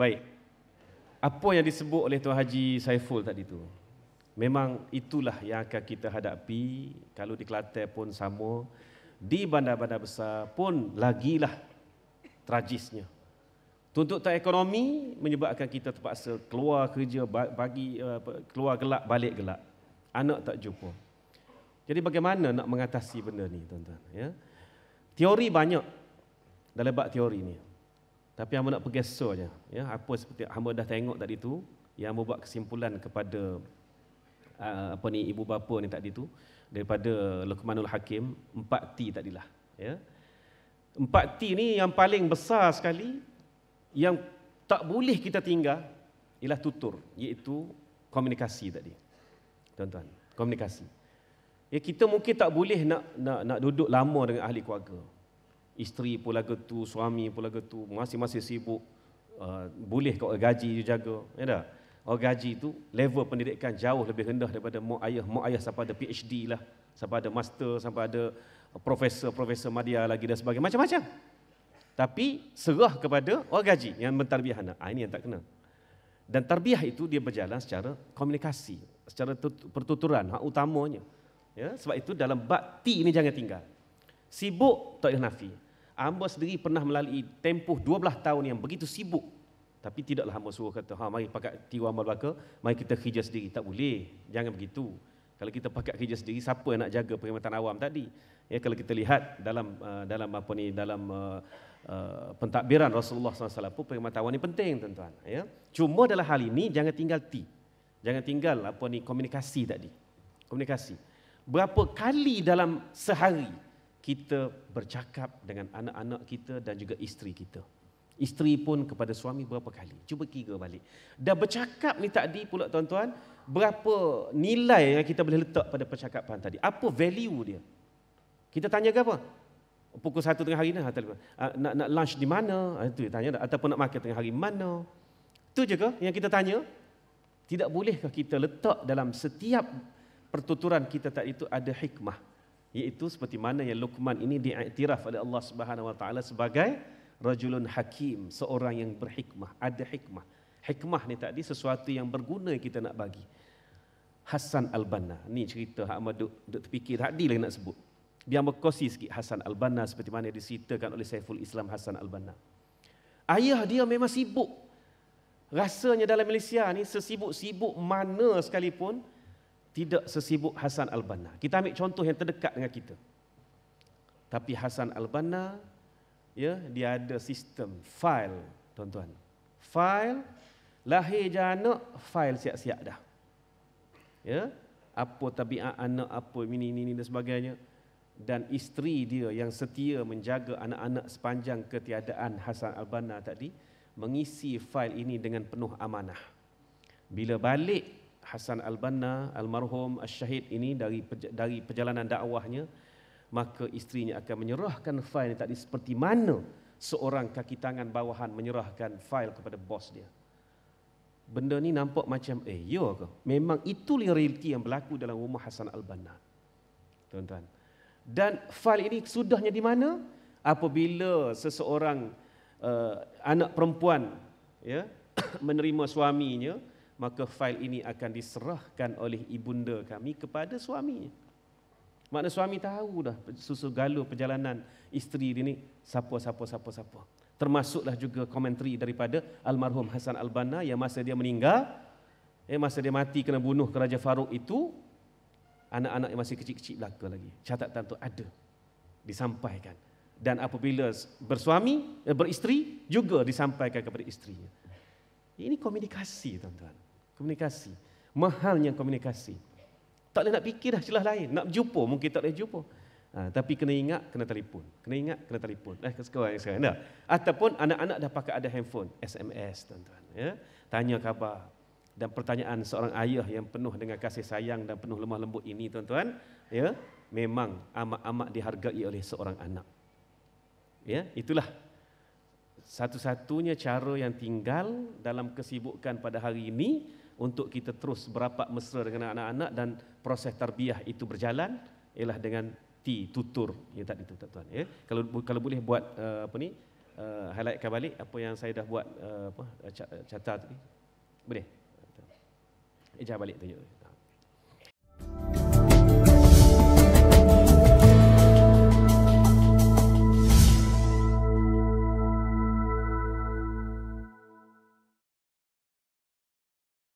Baik. Apa yang disebut oleh Tuan Haji Saiful tadi tu. Memang itulah yang akan kita hadapi kalau di Kelantan pun sama di bandar-bandar besar pun lagilah tragisnya. Tuntutan ekonomi menyebabkan kita terpaksa keluar kerja bagi eh, keluar gelak balik gelak, Anak tak jumpa. Jadi bagaimana nak mengatasi benda ni tuan-tuan ya? Teori banyak dalam bab teori ni. Tapi hamba nak pergesanya. Ya, apa seperti hamba dah tengok tadi tu, yang hamba buat kesimpulan kepada uh, apa ni ibu bapa ni tadi tu daripada Luqmanul Hakim, empat T tadilah. Ya. Empat T ni yang paling besar sekali yang tak boleh kita tinggal ialah tutur iaitu komunikasi tadi. Tuan-tuan, komunikasi. Ya, kita mungkin tak boleh nak nak nak duduk lama dengan ahli keluarga isteri pula getu, suami pula getu, masing-masing sibuk. Uh, boleh kau gaji dia jaga, ya dah. Orang gaji tu level pendidikan jauh lebih rendah daripada mak ayah, mak ayah sampai ada PhD lah, sampai ada master, sampai ada profesor, profesor media lagi dan sebagainya, macam-macam. Tapi serah kepada orang gaji yang mentarbiah anak. Ah, ini yang tak kena. Dan tarbiah itu dia berjalan secara komunikasi, secara pertuturan hak utamanya. Ya, sebab itu dalam bakti ini jangan tinggal. Sibuk tak ada nafi hamba sendiri pernah melalui tempoh 12 tahun yang begitu sibuk tapi tidaklah hamba suruh kata ha mari pakat tiru amal baka mari kita kerja sendiri tak boleh jangan begitu kalau kita pakat kerja sendiri siapa yang nak jaga perkhidmatan awam tadi ya kalau kita lihat dalam uh, dalam apa ni dalam Uh, uh pentadbiran Rasulullah SAW pun perkhidmatan awam ini penting tuan-tuan ya. Cuma dalam hal ini jangan tinggal T. Jangan tinggal apa ni komunikasi tadi. Komunikasi. Berapa kali dalam sehari kita bercakap dengan anak-anak kita dan juga isteri kita. Isteri pun kepada suami berapa kali. Cuba kira balik. Dah bercakap ni tadi pula tuan-tuan, berapa nilai yang kita boleh letak pada percakapan tadi. Apa value dia? Kita tanya ke apa? Pukul satu tengah hari ni, ah, ah, nak, nak lunch di mana? Itu ah, dia tanya. Ataupun nak makan tengah hari mana? Itu je ke yang kita tanya? Tidak bolehkah kita letak dalam setiap pertuturan kita tadi itu ada hikmah? iaitu seperti mana yang Luqman ini diiktiraf oleh Allah Subhanahu wa taala sebagai rajulun hakim, seorang yang berhikmah, ada hikmah. Hikmah ni tadi sesuatu yang berguna kita nak bagi. Hasan Al-Banna. Ni cerita hak Ahmad duk, duk terfikir tadi lagi nak sebut. Biar berkosi sikit Hasan Al-Banna seperti mana diceritakan oleh Saiful Islam Hasan Al-Banna. Ayah dia memang sibuk. Rasanya dalam Malaysia ni sesibuk-sibuk mana sekalipun tidak sesibuk Hasan Al-Banna. Kita ambil contoh yang terdekat dengan kita. Tapi Hasan Al-Banna ya, dia ada sistem file, tuan-tuan. File lahir jana file siap-siap dah. Ya, apa tabiat anak apa ini ini, ini dan sebagainya dan isteri dia yang setia menjaga anak-anak sepanjang ketiadaan Hasan Al-Banna tadi mengisi fail ini dengan penuh amanah. Bila balik Hasan Al-Banna almarhum al-syahid ini dari dari perjalanan dakwahnya maka istrinya akan menyerahkan fail tadi seperti mana seorang kaki tangan bawahan menyerahkan fail kepada bos dia. Benda ni nampak macam eh ya ke? Memang itulah realiti yang berlaku dalam rumah Hasan Al-Banna. Tuan-tuan. Dan fail ini sudahnya di mana? Apabila seseorang uh, anak perempuan ya menerima suaminya maka fail ini akan diserahkan oleh ibunda kami kepada suaminya. Makna suami tahu dah susu galuh perjalanan isteri dia ni siapa siapa siapa siapa. Termasuklah juga komentari daripada almarhum Hasan Albana yang masa dia meninggal eh masa dia mati kena bunuh kerajaan Faruk itu anak-anak yang masih kecil-kecil belaka lagi. Catatan tu ada disampaikan. Dan apabila bersuami, eh, beristri juga disampaikan kepada isterinya. Ini komunikasi tuan-tuan. Komunikasi. Mahalnya komunikasi. Tak boleh nak fikir dah celah lain. Nak jumpa mungkin tak boleh jumpa. Ha, tapi kena ingat, kena telefon. Kena ingat, kena telefon. Eh, sekarang yang sekarang. Dah. Ataupun anak-anak dah pakai ada handphone. SMS, tuan-tuan. Ya? Tanya khabar. Dan pertanyaan seorang ayah yang penuh dengan kasih sayang dan penuh lemah lembut ini, tuan-tuan. Ya? Memang amat-amat dihargai oleh seorang anak. Ya? Itulah satu-satunya cara yang tinggal dalam kesibukan pada hari ini untuk kita terus berapak mesra dengan anak-anak dan proses tarbiyah itu berjalan ialah dengan ti tutur ya tadi tu tuan ya kalau kalau boleh buat uh, apa ni uh, highlightkan balik apa yang saya dah buat uh, apa catat tadi boleh ejar balik tunjuk